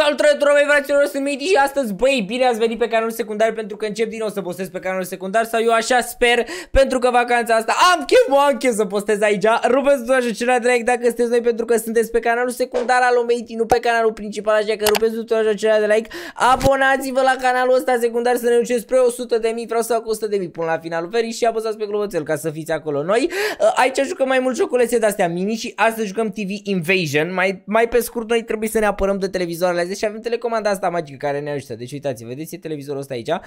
Salutare tuturor fraților, sunt Miti și astăzi, băi, bine ați venit pe canalul secundar pentru că încep din nou să postez pe canalul secundar sau eu așa sper pentru că vacanța asta am chem, am chem să postez aici. Rupeți tuturor și cel like dacă sunteți noi pentru că sunteți pe canalul secundar al Miti, nu pe canalul principal, așa că rupeți tuturor și cel like. Abonați-vă la canalul ăsta secundar să ne ducem spre 100 de mii, vreau să fac 100 de mii până la finalul verii și apăsați pe globoțel ca să fiți acolo noi. Uh, aici jucăm mai mult joculețe de astea mini și astăzi jucăm TV Invasion. Mai, mai pe scurt, noi trebuie să ne apărăm de televizoarele 60 și avem telecomanda asta magică care ne ajută. Deci uitați, vedeți e televizorul ăsta aici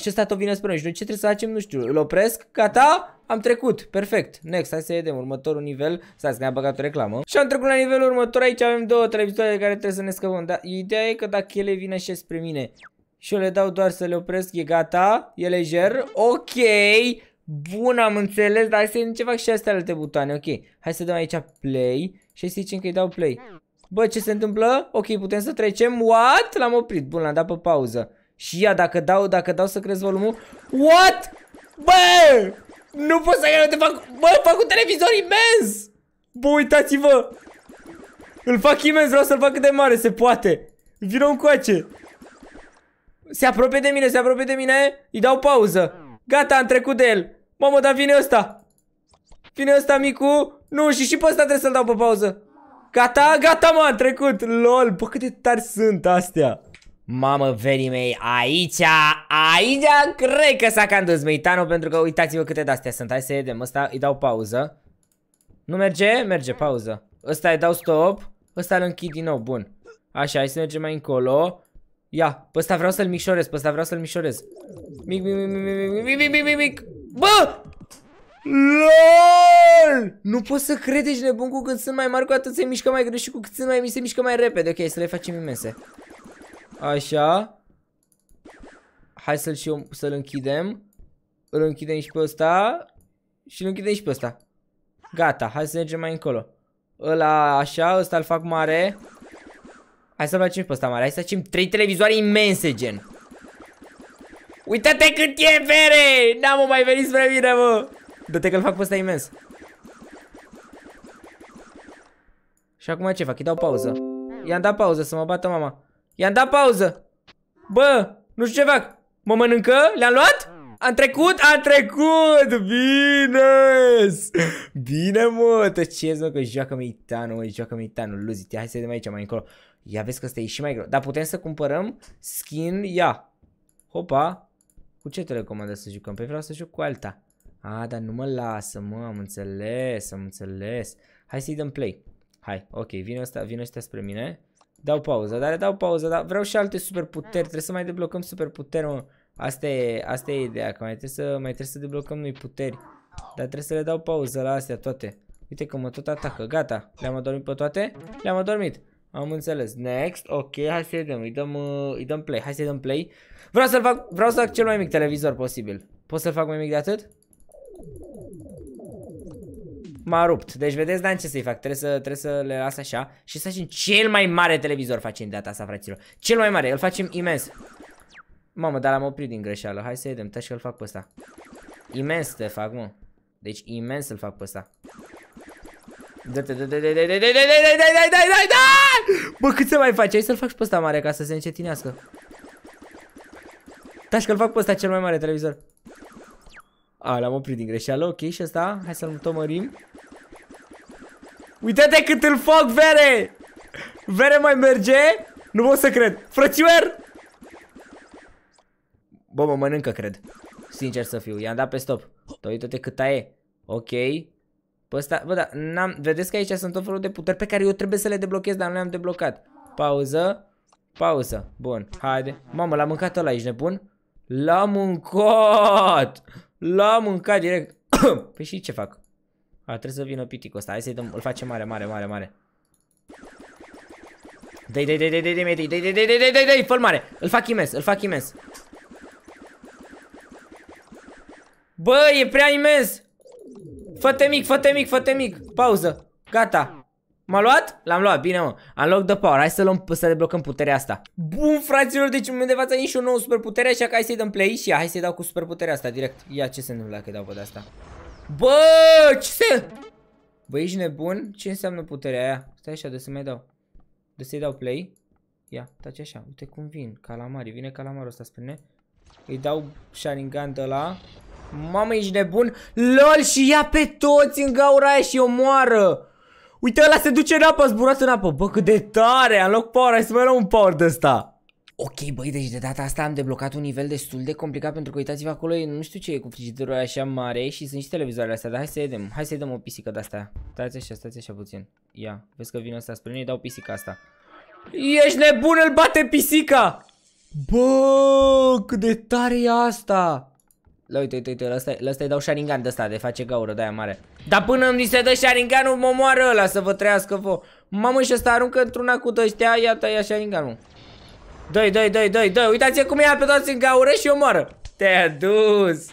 și ăsta tot vine spre noi și noi ce trebuie să facem, nu știu, îl opresc, gata, am trecut, perfect, next, hai să vedem următorul nivel, stai să ne-a băgat o reclamă și am trecut la nivelul următor, aici avem două televizoare de care trebuie să ne scăpăm, dar ideea e că dacă ele vin și spre mine și eu le dau doar să le opresc, e gata, e lejer, ok, bun, am înțeles, dar hai să vedem ce fac și astea alte butoane, ok, hai să dăm aici play și să zicem că îi dau play, Bă, ce se întâmplă? Ok, putem să trecem. What? L-am oprit. Bun, l-am dat pe pauză. Și ia, dacă dau, dacă dau să crezi volumul... What? Bă! Nu pot să iau, te fac... Bă, fac un televizor imens! Bă, uitați-vă! Îl fac imens, vreau să-l fac cât de mare se poate. Vino încoace. Se apropie de mine, se apropie de mine. Îi dau pauză. Gata, am trecut de el. Mamă, dar vine ăsta. Vine ăsta, micu. Nu, și și pe ăsta trebuie să-l dau pe pauză. Gata, gata, mă, am trecut. LOL, bă, cât de tari sunt astea. Mamă, verii mei, aici, aici cred că s-a cam dus Meitano pentru că uitați-vă câte de-astea sunt. Hai să vedem, ăsta îi dau pauză. Nu merge? Merge, da. pauză. Ăsta îi dau stop, ăsta îl închid din nou, bun. Așa, hai să mergem mai încolo. Ia, pe ăsta vreau să-l micșorez, pe ăsta vreau să-l micșorez. Mic, mic, mic, mic, mic, mic, mic, mic, mic. Bă, LOL! Nu poți să credești nebun cu cât sunt mai mari, cu atât se mișcă mai greu și cu cât sunt mai mici se mișcă mai repede. Ok, să le facem imense. Așa. Hai să-l să-l închidem. Îl închidem și pe ăsta. Și îl închidem și pe ăsta. Gata, hai să mergem mai încolo. Ăla așa, ăsta l fac mare. Hai să-l facem și pe ăsta mare. Hai să facem trei televizoare imense, gen. Uită-te cât e, vere! N-am mai venit spre mine, mă! Dă-te că-l fac pe ăsta imens. Și acum ce fac? Îi dau pauză. I-am dat pauză să mă bată mama. I-am dat pauză. Bă, nu știu ce fac. Mă mănâncă? Le-am luat? Am trecut? Am trecut! Bine! Bine, mă! Tăcezi, mă, că joacă meitanul, mă, joacă meitanul. Luzi, hai să vedem aici, mai încolo. Ia vezi că ăsta e și mai greu. Dar putem să cumpărăm skin, ia. Hopa. Cu ce te recomandă să jucăm? Pe păi vreau să joc cu alta. A, dar nu mă lasă, mă, am înțeles, am înțeles. Hai să-i dăm play. Hai, ok, vine ăsta, vine ăștia spre mine. Dau pauză, dar dau pauză, dar vreau și alte super puteri. trebuie să mai deblocăm puteri, mă. Asta e, asta e ideea, că mai trebuie să, mai trebuie să deblocăm noi puteri. Dar trebuie să le dau pauză la astea toate. Uite că mă tot atacă, gata. Le-am adormit pe toate? Le-am adormit. Am înțeles. Next, ok, hai să-i dăm, îi dăm, uh, îi dăm play, hai să-i dăm play. Vreau să-l fac, vreau să fac cel mai mic televizor posibil. Pot să-l fac mai mic de atât? M-a rupt. Deci vedeți, dar ce să-i fac? Trebuie să, trebuie să le las așa și să facem cel mai mare televizor facem data asta, fraților. Cel mai mare, îl facem imens. Mamă, dar l-am oprit din greșeală. Hai să vedem, tăi că îl fac pe ăsta. Imens te fac, mă. Deci imens îl fac pe ăsta. Dă-te, dă-te, dă-te, dă-te, dă-te, dă cât să mai faci? Hai să-l fac și pe ăsta mare ca să se încetinească. Taci că fac pe ăsta cel mai mare televizor. A, l-am oprit din greșeală, ok, și asta. hai să-l tomărim. Uite-te cât îl foc vere! Vere mai merge? Nu pot să cred. Frățiuer! Bă, mă mănâncă, cred. Sincer să fiu. I-am dat pe stop. uite-te cât e. Ok. Pe ăsta, bă, da, n-am, vedeți că aici sunt tot felul de puteri pe care eu trebuie să le deblochez, dar nu le-am deblocat. Pauză. Pauză. Bun, haide. Mamă, l am mâncat ăla, aici, nebun? l am mâncat! l am mâncat direct. păi și ce fac? A, trebuie să vină piticul ăsta. Hai să-i dăm, îl face mare, mare, mare, mare. Dai, dai, dai, dai, dai, dai, dai, dai, dai, dai, dai, dai, dai, fă mare. Îl fac imens, îl fac imens. Bă, e prea imens. Fă-te mic, fă-te mic, fă-te mic. Pauză. Gata. M-a luat? L-am luat, bine mă. Am loc de power, hai să luăm, să deblocăm puterea asta. Bun, fraților, deci în de față e și o nouă superputere, așa că hai să-i dăm play și ia, hai să-i dau cu superputerea asta direct. Ia, ce se întâmplă dacă dau pe de asta? Bă, ce se... Bă, ești nebun? Ce înseamnă puterea aia? Stai așa, de să mai dau. De să-i dau play. Ia, taci așa. Uite cum vin. Calamari. Vine calamarul ăsta spre noi. Îi dau Sharingan de la. Mamă, ești nebun? LOL și ia pe toți în gaura aia și o moară. Uite, ăla se duce în apă, a zburat în apă. Bă, cât de tare. Am loc power. Hai să mai luăm un power de ăsta. Ok, băi, deci de data asta am deblocat un nivel destul de complicat pentru că uitați-vă acolo, nu știu ce e cu frigiderul așa mare și sunt și televizoarele astea, dar hai să vedem, hai să-i dăm o pisică de-asta. Stați așa, stați așa puțin. Ia, vezi că vine asta spre noi dau pisica asta. Ești nebun, îl bate pisica! Bă, cât de tare e asta! La uite, uite, uite, la asta, îi dau Sharingan de asta, de face gaură de aia mare. Dar până mi se dă Sharinganul, mă moară ăla să vă trăiască vă. Mamă, și ăsta aruncă într-una cu ăștia, ia tăia Sharinganul. Dă-i, dă-i, dă-i, dă-i, dă Uitați-vă cum ia pe toți în gaură și omoară. Te-a dus.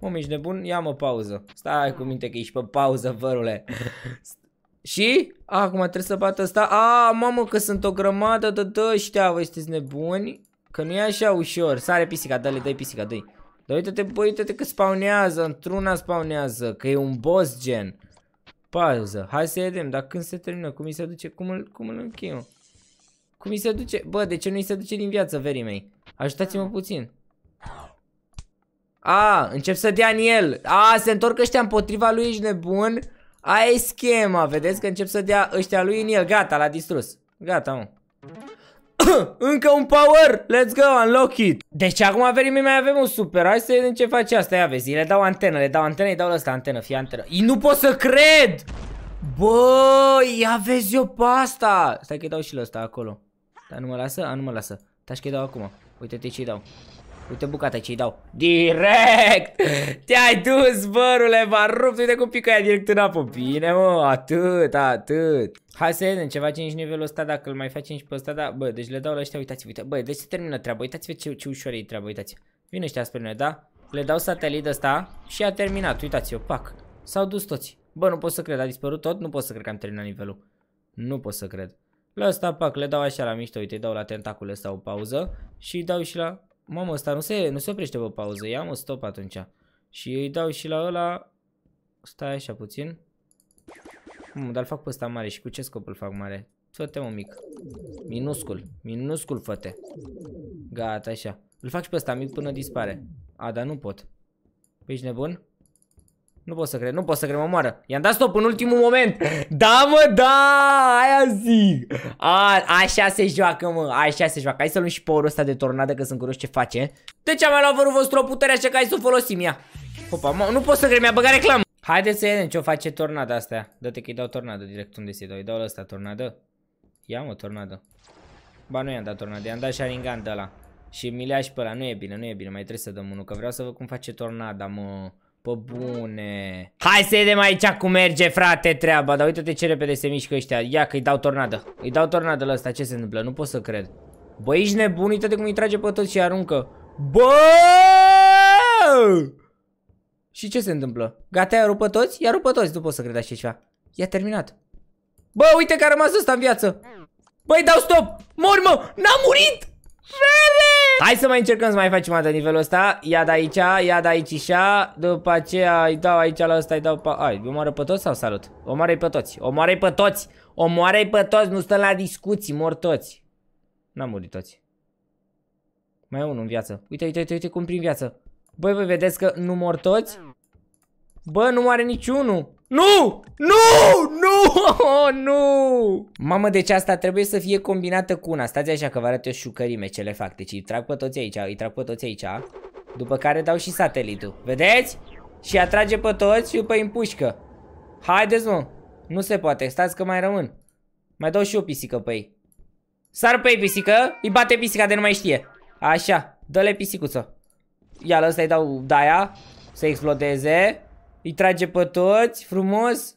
Om, ești nebun? Ia-mă pauză. Stai cu minte că ești pe pauză, vărule. și? A, acum trebuie să bată asta. A, mamă, că sunt o grămadă de ăștia Voi sunteți nebuni? Că nu e așa ușor. Sare pisica, dă-le, dă-i pisica, dă-i. Dar uite-te, bă, uite-te că spawnează, într-una spawnează, că e un boss gen. Pauză, hai să vedem, dar când se termină, cum mi se duce, cum îl, cum îl încheiem? Cum îi se duce? Bă, de ce nu îi se duce din viață, verii mei? Ajutați-mă ah. puțin. A, încep să dea în el. A, se întorc ăștia împotriva lui, ești nebun. Aia e schema, vedeți că încep să dea ăștia lui în el. Gata, l-a distrus. Gata, mă. Încă un power! Let's go, unlock it! Deci acum mei, mai avem un super. Hai să vedem ce face asta. Ia vezi, le dau antenă, le dau antenă, îi dau ăsta antenă, fie antenă. Ii, nu pot să cred! Bă, ia vezi eu pe asta! Stai că dau și la ăsta acolo. Dar nu mă lasă? A, nu mă lasă. Taci că dau acum. Uite-te ce-i dau. Uite bucata ce-i dau. Direct! Te-ai dus, bărule, m-a rupt. Uite cum pică aia direct în apă. Bine, mă, atât, atât. Hai să vedem ce facem nivelul ăsta, dacă îl mai facem și pe ăsta, da? Bă, deci le dau la ăștia, uitați-vă, uite. Bă, deci se termină treaba, uitați-vă ce, ce ușor e treaba, uitați -vă. vine ăștia spre noi, da? Le dau satelit ăsta și a terminat, uitați-o, pac. S-au dus toți. Bă, nu pot să cred, a dispărut tot? Nu pot să cred că am terminat nivelul. Nu pot să cred. La asta, pac, le dau așa la mișto, uite, dau la tentacul ăsta o pauză și îi dau și la... Mamă, ăsta nu se, nu se oprește pe pauză, ia mă, stop atunci. Și îi dau și la ăla... Stai așa puțin. Mm, dar fac pe ăsta mare și cu ce scop îl fac mare? Fă-te mă, mic. Minuscul. Minuscul, fă-te. Gata, așa. Îl fac și pe ăsta mic până dispare. A, dar nu pot. Păi ești nebun? Nu pot să cred, nu pot să cred, mă moară. I-am dat stop în ultimul moment. Da, mă, da, aia zic. A, așa se joacă, mă, așa se joacă. Hai să luăm și power ăsta de tornadă, că sunt curios ce face. ce am mai luat vărul vostru o putere, așa că hai să o folosim, ia. Opa, mă, nu pot să cred, mi-a băgat reclamă. Haideți să vedem ce o face tornada asta. Dă-te că îi dau tornadă direct unde se dau. Îi dau ăsta tornadă. Ia, mă, tornadă. Ba, nu i-am dat tornadă, i-am dat Sharingan de ăla. Și mi le pe ăla, nu e bine, nu e bine, mai trebuie să dăm unul, că vreau să văd cum face tornada, mă... Pă bune. Hai să vedem aici cum merge, frate, treaba. Dar uite-te ce repede se mișcă ăștia. Ia că îi dau tornadă. Îi dau tornadă la ăsta. Ce se întâmplă? Nu pot să cred. Bă, ești nebun. Uite-te cum îi trage pe toți și aruncă. Bă! Și ce se întâmplă? Gata, i-a rupt toți? I-a rupt toți. Nu pot să cred așa ceva. I-a terminat. Bă, uite că a rămas ăsta în viață. Băi, dau stop. Mor, mă. N-a murit. Fere! Hai să mai încercăm să mai facem atât nivelul ăsta. Ia de aici, ia de aici și După aceea îi dau aici la ăsta, îi dau pe... Ai, omoară pe toți sau salut? Omoară-i pe toți, omoară-i pe toți, omoară-i pe toți, nu stăm la discuții, mor toți. N-am murit toți. Mai e unul în viață. Uite, uite, uite, uite cum prin viață. Băi, voi vedeți că nu mor toți? Bă, nu moare niciunul. Nu! Nu! Nu! Oh, nu! Mamă, deci asta trebuie să fie combinată cu una. Stați așa că vă arăt eu șucărime ce le fac. Deci îi trag pe toți aici, îi trag pe toți aici. După care dau și satelitul. Vedeți? Și atrage pe toți și după îi împușcă. Haideți, mă! Nu se poate. Stați că mai rămân. Mai dau și o pisică pe ei. Sar pe ei pisică, îi bate pisica de nu mai știe. Așa, dă-le pisicuță. Ia, ăsta-i dau daia să explodeze. Îi trage pe toți, frumos.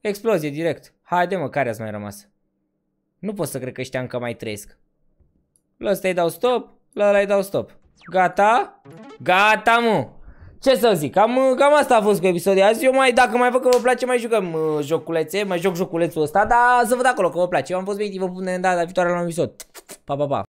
Explozie direct. Haide mă, care ați mai rămas? Nu pot să cred că ăștia încă mai trăiesc. La ăsta îi dau stop, la ăla îi dau stop. Gata? Gata, mă! Ce să zic, cam, cam asta a fost cu episodul de azi. Eu mai, dacă mai văd că vă place, mai jucăm uh, joculețe, mai joc joculețul ăsta, dar să văd acolo că vă place. Eu am fost bine, vă pun de data viitoare la un episod. Pa, pa, pa!